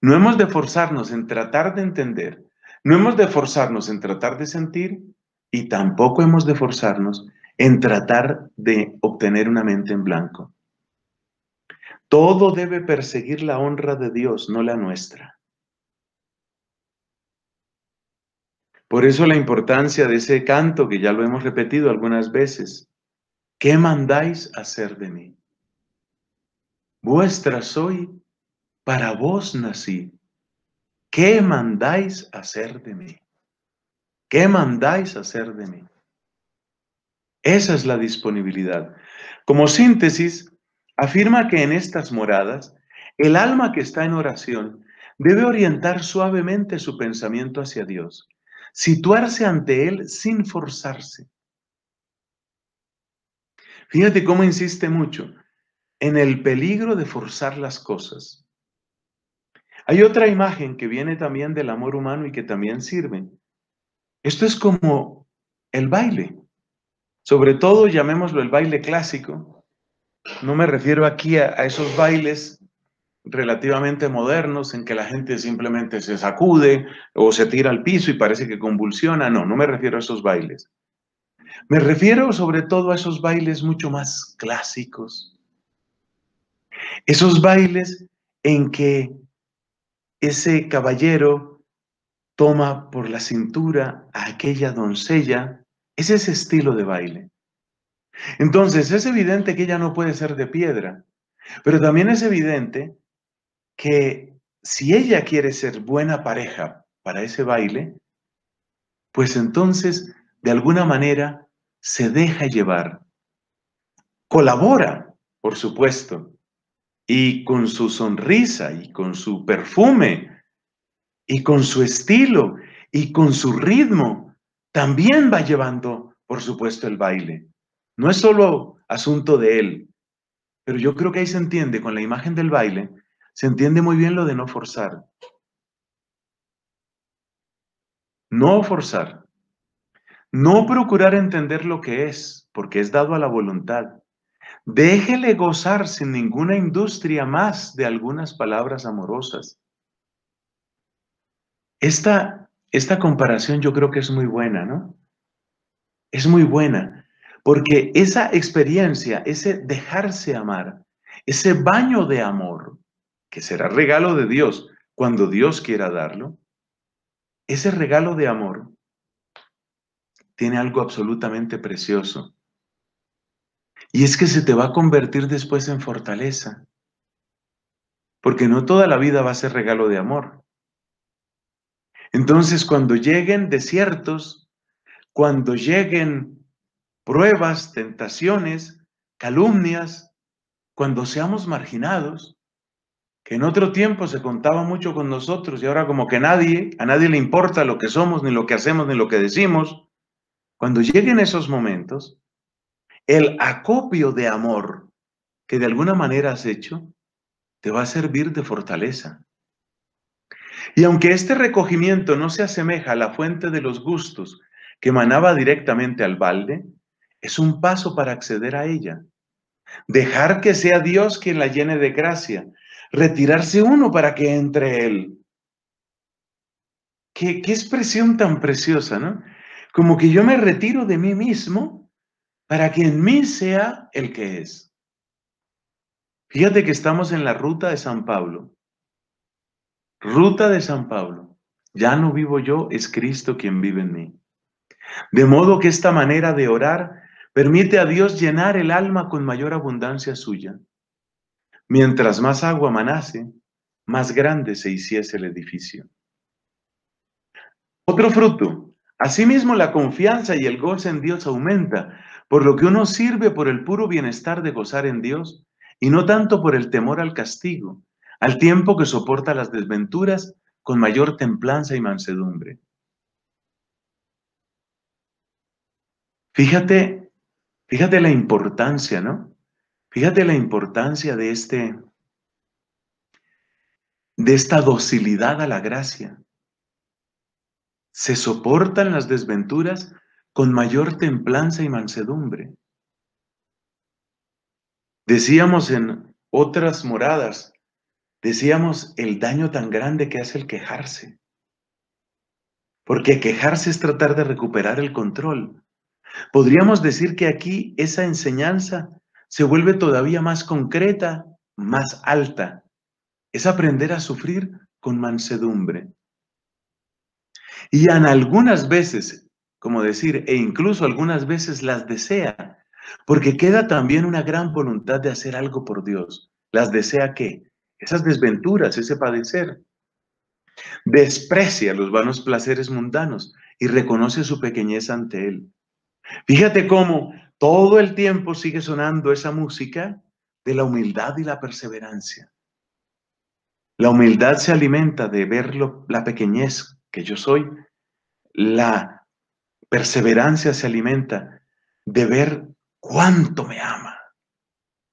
No hemos de forzarnos en tratar de entender, no hemos de forzarnos en tratar de sentir y tampoco hemos de forzarnos en tratar de obtener una mente en blanco. Todo debe perseguir la honra de Dios, no la nuestra. Por eso la importancia de ese canto que ya lo hemos repetido algunas veces. ¿Qué mandáis hacer de mí? Vuestra soy, para vos nací. ¿Qué mandáis hacer de mí? ¿Qué mandáis hacer de mí? Esa es la disponibilidad. Como síntesis, afirma que en estas moradas, el alma que está en oración debe orientar suavemente su pensamiento hacia Dios situarse ante Él sin forzarse. Fíjate cómo insiste mucho en el peligro de forzar las cosas. Hay otra imagen que viene también del amor humano y que también sirve. Esto es como el baile. Sobre todo llamémoslo el baile clásico. No me refiero aquí a, esos bailes relativamente modernos en que la gente simplemente se sacude o se tira al piso y parece que convulsiona. No, no me refiero a esos bailes. Me refiero sobre todo a esos bailes mucho más clásicos. Esos bailes en que ese caballero toma por la cintura a aquella doncella. Es ese estilo de baile. Entonces, es evidente que ella no puede ser de piedra, pero también es evidente que si ella quiere ser buena pareja para ese baile, pues entonces, de alguna manera, se deja llevar. Colabora, por supuesto, y con su sonrisa, y con su perfume, y con su estilo, y con su ritmo, también va llevando, por supuesto, el baile. No es solo asunto de él, pero yo creo que ahí se entiende con la imagen del baile se entiende muy bien lo de no forzar. No forzar. No procurar entender lo que es, porque es dado a la voluntad. Déjele gozar sin ninguna industria más de algunas palabras amorosas. Esta, esta comparación yo creo que es muy buena, ¿no? Es muy buena, porque esa experiencia, ese dejarse amar, ese baño de amor, que será regalo de Dios cuando Dios quiera darlo, ese regalo de amor tiene algo absolutamente precioso. Y es que se te va a convertir después en fortaleza. Porque no toda la vida va a ser regalo de amor. Entonces, cuando lleguen desiertos, cuando lleguen pruebas, tentaciones, calumnias, cuando seamos marginados, en otro tiempo se contaba mucho con nosotros y ahora como que nadie, a nadie le importa lo que somos, ni lo que hacemos, ni lo que decimos. Cuando lleguen esos momentos, el acopio de amor que de alguna manera has hecho te va a servir de fortaleza. Y aunque este recogimiento no se asemeja a la fuente de los gustos que manaba directamente al balde, es un paso para acceder a ella. Dejar que sea Dios quien la llene de gracia, retirarse uno para que entre Él. Qué, expresión tan preciosa, ¿no? Como que yo me retiro de mí mismo para que en mí sea el que es. Fíjate que estamos en la ruta de San Pablo. Ruta de San Pablo. Ya no vivo yo, es Cristo quien vive en mí. De modo que esta manera de orar permite a Dios llenar el alma con mayor abundancia suya. Mientras más agua manase, más grande se hiciese el edificio. Otro fruto. Asimismo, la confianza y el goce en Dios aumenta, por lo que uno sirve por el puro bienestar de gozar en Dios y no tanto por el temor al castigo, al tiempo que soporta las desventuras con mayor templanza y mansedumbre. Fíjate, fíjate la importancia, ¿no? Fíjate la importancia de, este, de esta docilidad a la gracia. Se soportan las desventuras con mayor templanza y mansedumbre. Decíamos en otras moradas, decíamos el daño tan grande que hace el quejarse. Porque quejarse es tratar de recuperar el control. Podríamos decir que aquí esa enseñanza se vuelve todavía más concreta, más alta. Es aprender a sufrir con mansedumbre. Y en algunas veces, como decir, e incluso algunas veces las desea, porque queda también una gran voluntad de hacer algo por Dios. Las desea qué? esas desventuras, ese padecer. Desprecia los vanos placeres mundanos y reconoce su pequeñez ante Él. Fíjate cómo todo el tiempo sigue sonando esa música de la humildad y la perseverancia. La humildad se alimenta de ver la pequeñez que yo soy. La perseverancia se alimenta de ver cuánto me ama,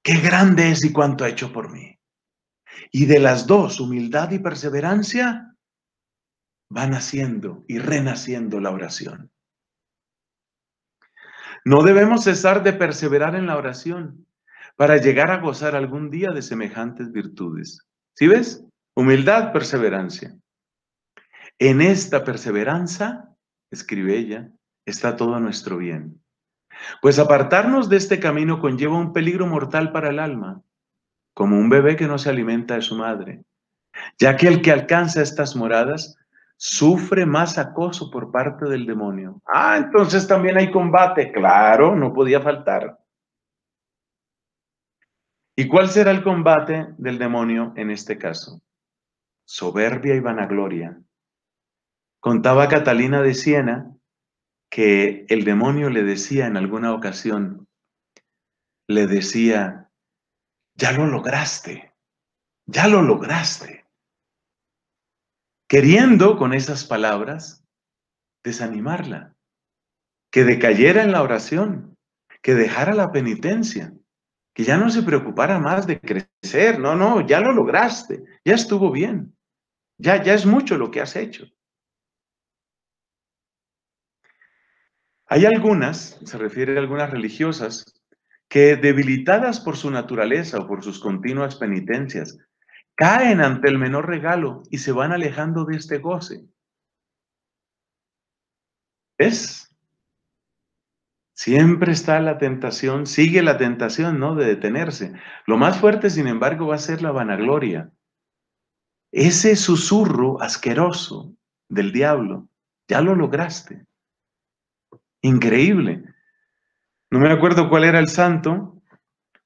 qué grande es y cuánto ha hecho por mí. Y de las dos, humildad y perseverancia, va naciendo y renaciendo la oración. No debemos cesar de perseverar en la oración para llegar a gozar algún día de semejantes virtudes. ¿Sí ves? Humildad, perseverancia. En esta perseveranza, escribe ella, está todo nuestro bien. Pues apartarnos de este camino conlleva un peligro mortal para el alma, como un bebé que no se alimenta de su madre, ya que el que alcanza estas moradas sufre más acoso por parte del demonio. Ah, entonces también hay combate. Claro, no podía faltar. ¿Y cuál será el combate del demonio en este caso? Soberbia y vanagloria. Contaba Catalina de Siena que el demonio le decía en alguna ocasión, le decía, ya lo lograste, ya lo lograste queriendo con esas palabras desanimarla, que decayera en la oración, que dejara la penitencia, que ya no se preocupara más de crecer, no, no, ya lo lograste, ya estuvo bien, ya, ya es mucho lo que has hecho. Hay algunas, se refiere a algunas religiosas, que debilitadas por su naturaleza o por sus continuas penitencias, caen ante el menor regalo y se van alejando de este goce. ¿Ves? Siempre está la tentación, sigue la tentación, ¿no? De detenerse. Lo más fuerte, sin embargo, va a ser la vanagloria. Ese susurro asqueroso del diablo, ya lo lograste. Increíble. No me acuerdo cuál era el santo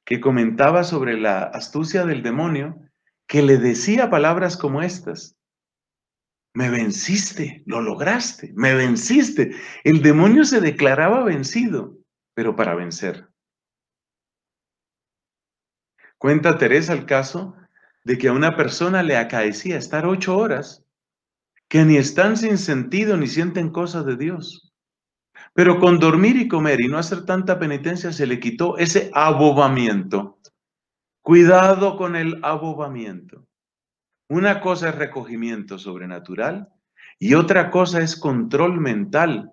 que comentaba sobre la astucia del demonio, que le decía palabras como estas. Me venciste, lo lograste, me venciste. El demonio se declaraba vencido, pero para vencer. Cuenta Teresa el caso de que a una persona le acaecía estar ocho horas, que ni están sin sentido ni sienten cosas de Dios. Pero con dormir y comer y no hacer tanta penitencia se le quitó ese abobamiento. Cuidado con el abobamiento. Una cosa es recogimiento sobrenatural y otra cosa es control mental.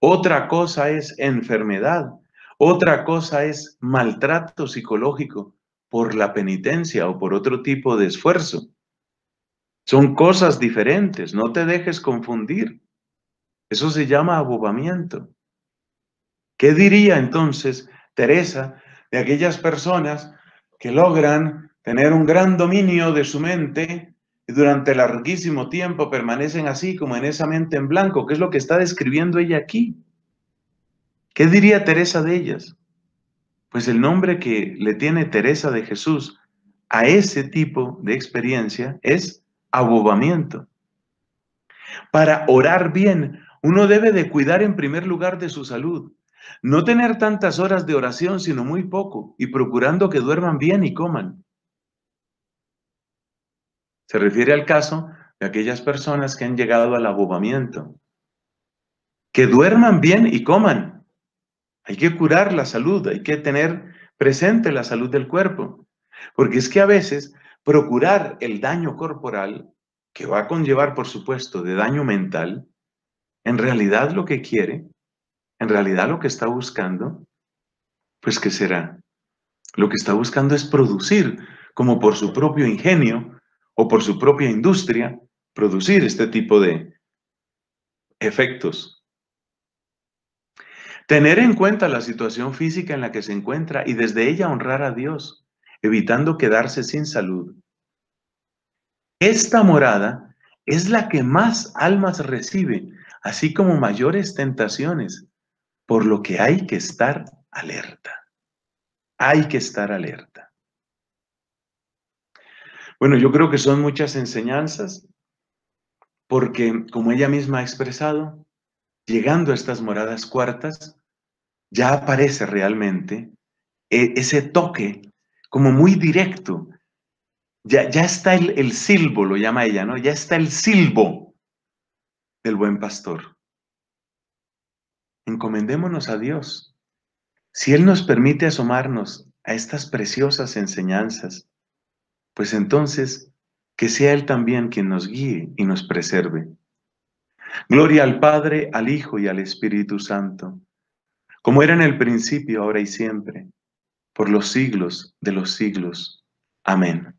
Otra cosa es enfermedad. Otra cosa es maltrato psicológico por la penitencia o por otro tipo de esfuerzo. Son cosas diferentes, no te dejes confundir. Eso se llama abobamiento. ¿Qué diría entonces Teresa de aquellas personas que logran tener un gran dominio de su mente y durante larguísimo tiempo permanecen así como en esa mente en blanco, que es lo que está describiendo ella aquí. ¿Qué diría Teresa de ellas? Pues el nombre que le tiene Teresa de Jesús a ese tipo de experiencia es abobamiento. Para orar bien, uno debe de cuidar en primer lugar de su salud. No tener tantas horas de oración, sino muy poco, y procurando que duerman bien y coman. Se refiere al caso de aquellas personas que han llegado al abobamiento. Que duerman bien y coman. Hay que curar la salud, hay que tener presente la salud del cuerpo. Porque es que a veces procurar el daño corporal, que va a conllevar, por supuesto, de daño mental, en realidad lo que quiere en realidad lo que está buscando, pues ¿qué será? Lo que está buscando es producir, como por su propio ingenio o por su propia industria, producir este tipo de efectos. Tener en cuenta la situación física en la que se encuentra y desde ella honrar a Dios, evitando quedarse sin salud. Esta morada es la que más almas recibe, así como mayores tentaciones, por lo que hay que estar alerta. Hay que estar alerta. Bueno, yo creo que son muchas enseñanzas, porque como ella misma ha expresado, llegando a estas moradas cuartas, ya aparece realmente eh, ese toque como muy directo. Ya, ya está el, el silbo, lo llama ella, ¿no? Ya está el silbo del buen pastor. Encomendémonos a Dios. Si Él nos permite asomarnos a estas preciosas enseñanzas, pues entonces que sea Él también quien nos guíe y nos preserve. Gloria al Padre, al Hijo y al Espíritu Santo, como era en el principio, ahora y siempre, por los siglos de los siglos. Amén.